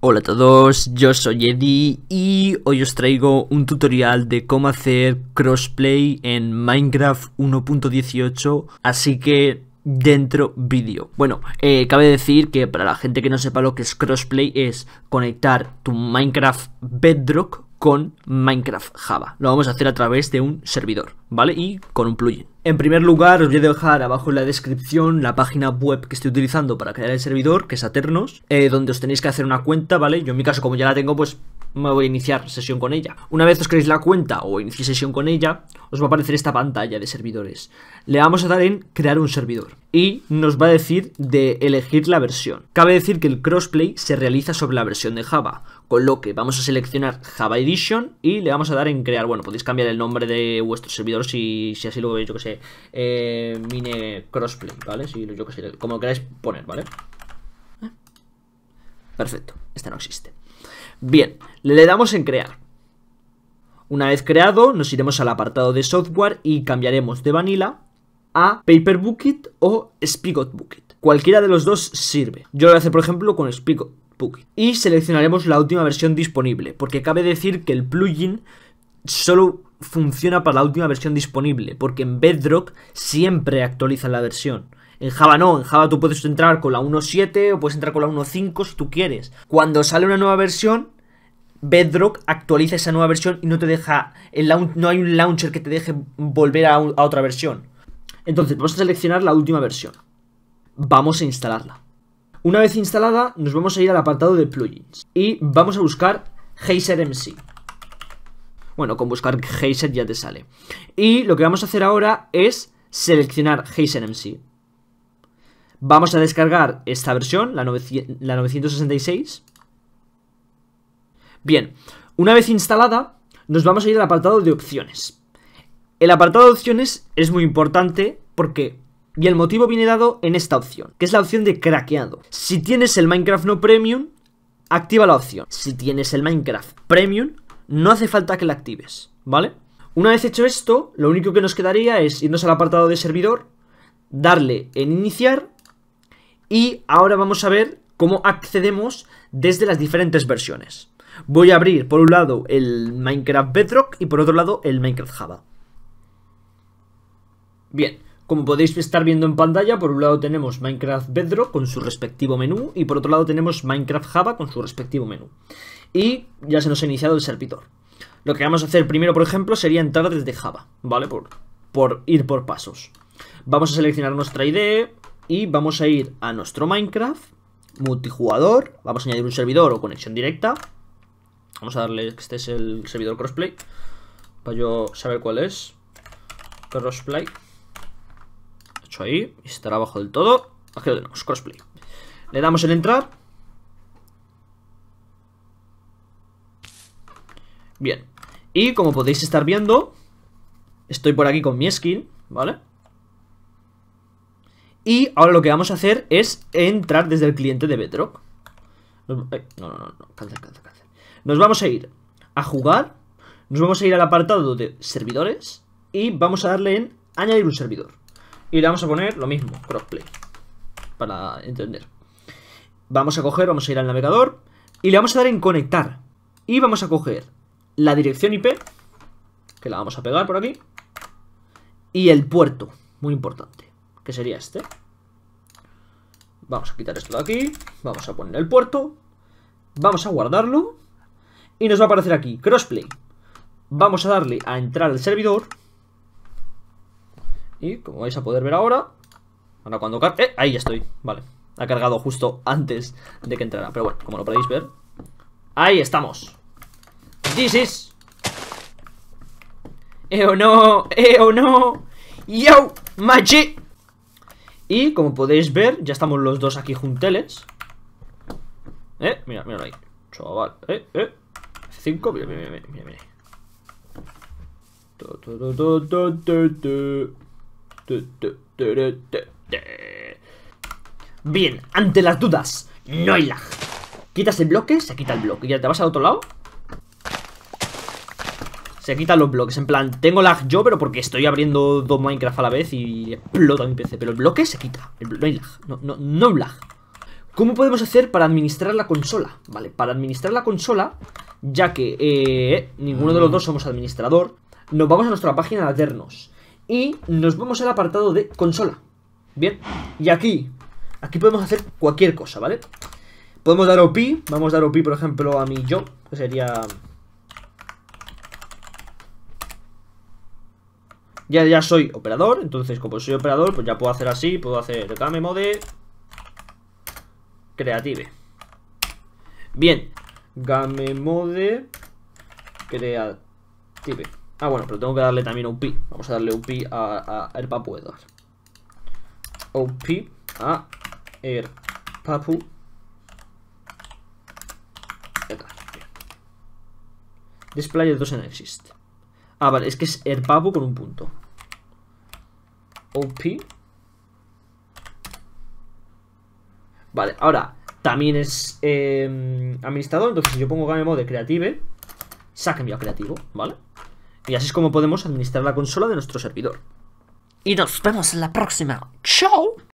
Hola a todos, yo soy Eddie y hoy os traigo un tutorial de cómo hacer crossplay en Minecraft 1.18, así que dentro vídeo. Bueno, eh, cabe decir que para la gente que no sepa lo que es crossplay es conectar tu Minecraft Bedrock con Minecraft Java. Lo vamos a hacer a través de un servidor, ¿vale? Y con un plugin. En primer lugar, os voy a dejar abajo en la descripción la página web que estoy utilizando para crear el servidor, que es Aternos, eh, donde os tenéis que hacer una cuenta, ¿vale? Yo en mi caso, como ya la tengo, pues me voy a iniciar sesión con ella. Una vez os creéis la cuenta o iniciéis sesión con ella, os va a aparecer esta pantalla de servidores. Le vamos a dar en crear un servidor y nos va a decir de elegir la versión. Cabe decir que el crossplay se realiza sobre la versión de Java, con lo que vamos a seleccionar Java Edition y le vamos a dar en crear. Bueno, podéis cambiar el nombre de vuestro servidor si, si así lo veis, yo que sé, eh, mine crossplay, ¿vale? Si yo que sé, como queráis poner, ¿vale? Ah. Perfecto, esta no existe. Bien, le damos en crear. Una vez creado, nos iremos al apartado de software y cambiaremos de Vanilla a Paper Bucket o Spigot Bucket. Cualquiera de los dos sirve. Yo lo voy a hacer, por ejemplo, con Spigot Bucket. Y seleccionaremos la última versión disponible, porque cabe decir que el plugin solo funciona para la última versión disponible, porque en Bedrock siempre actualiza la versión. En Java no, en Java tú puedes entrar con la 1.7 o puedes entrar con la 1.5 si tú quieres. Cuando sale una nueva versión, Bedrock actualiza esa nueva versión y no te deja, no hay un launcher que te deje volver a, otra versión. Entonces, vamos a seleccionar la última versión. Vamos a instalarla. Una vez instalada, nos vamos a ir al apartado de plugins y vamos a buscar HazerMC MC. Bueno, con buscar Geyser ya te sale. Y lo que vamos a hacer ahora es seleccionar Geyser MC. Vamos a descargar esta versión, la, la 966. Bien, una vez instalada, nos vamos a ir al apartado de opciones. El apartado de opciones es muy importante porque y el motivo viene dado en esta opción, que es la opción de craqueado. Si tienes el Minecraft no premium, activa la opción. Si tienes el Minecraft premium, no hace falta que la actives, ¿vale? Una vez hecho esto, lo único que nos quedaría es irnos al apartado de servidor, darle en iniciar y ahora vamos a ver cómo accedemos desde las diferentes versiones. Voy a abrir por un lado el Minecraft Bedrock y por otro lado el Minecraft Java. Bien, como podéis estar viendo en pantalla, por un lado tenemos Minecraft Bedrock con su respectivo menú y por otro lado tenemos Minecraft Java con su respectivo menú y ya se nos ha iniciado el servidor. Lo que vamos a hacer primero, por ejemplo, sería entrar desde Java, ¿vale? Por, por ir por pasos. Vamos a seleccionar nuestra ID y vamos a ir a nuestro Minecraft, multijugador, vamos a añadir un servidor o conexión directa. Vamos a darle, que este es el servidor crossplay, para yo saber cuál es. Crossplay. Hecho ahí, Y estará abajo del todo. Aquí lo tenemos, crossplay. Le damos en entrar Bien. Y como podéis estar viendo, estoy por aquí con mi skin ¿vale? Y ahora lo que vamos a hacer es entrar desde el cliente de Bedrock. Nos, no, no, no, no, Nos vamos a ir a jugar, nos vamos a ir al apartado de servidores y vamos a darle en añadir un servidor. Y le vamos a poner lo mismo, crossplay, para entender. Vamos a coger, vamos a ir al navegador y le vamos a dar en conectar. Y vamos a coger la dirección IP, que la vamos a pegar por aquí, y el puerto, muy importante, que sería este. Vamos a quitar esto de aquí, vamos a poner el puerto, vamos a guardarlo, y nos va a aparecer aquí, crossplay. Vamos a darle a entrar al servidor, y como vais a poder ver ahora, ahora cuando cargue, eh, ahí estoy, vale. Ha cargado justo antes de que entrara, pero bueno, como lo podéis ver, ahí estamos this Eh o no, eh o no. Yo, Machi Y como podéis ver, ya estamos los dos aquí junteles. Eh, mira, mira ahí. Chaval, eh, eh. 5, mira, mira, mira, mira. mira. Bien, ante las dudas, no hay lag. Quitas el bloque, se quita el bloque. Y ya te vas al otro lado se quita los bloques. En plan, tengo lag yo, pero porque estoy abriendo dos Minecraft a la vez y explota mi PC. Pero el bloque se quita. El no hay lag. No, no, no lag. ¿Cómo podemos hacer para administrar la consola? Vale, para administrar la consola, ya que eh, ninguno de los dos somos administrador, nos vamos a nuestra página de Aternos y nos vamos al apartado de consola. Bien, y aquí, aquí podemos hacer cualquier cosa, ¿vale? Podemos dar OP, vamos a dar OP, por ejemplo, a mi yo, que sería Ya, soy operador, entonces como soy operador, pues ya puedo hacer así, puedo hacer game mode creative. Bien, game mode creative. Ah, bueno, pero tengo que darle también OP. Vamos a darle OP a, a AirPapu OP a AirPapu Edward. Display doesn't exist. Ah, vale, es que es el pavo con un punto. OP. Vale, ahora, también es em, administrador, entonces si yo pongo game mode creative, saca mi a creativo, ¿vale? Y así es como podemos administrar la consola de nuestro servidor. Y nos vemos en la próxima. ¡Chao!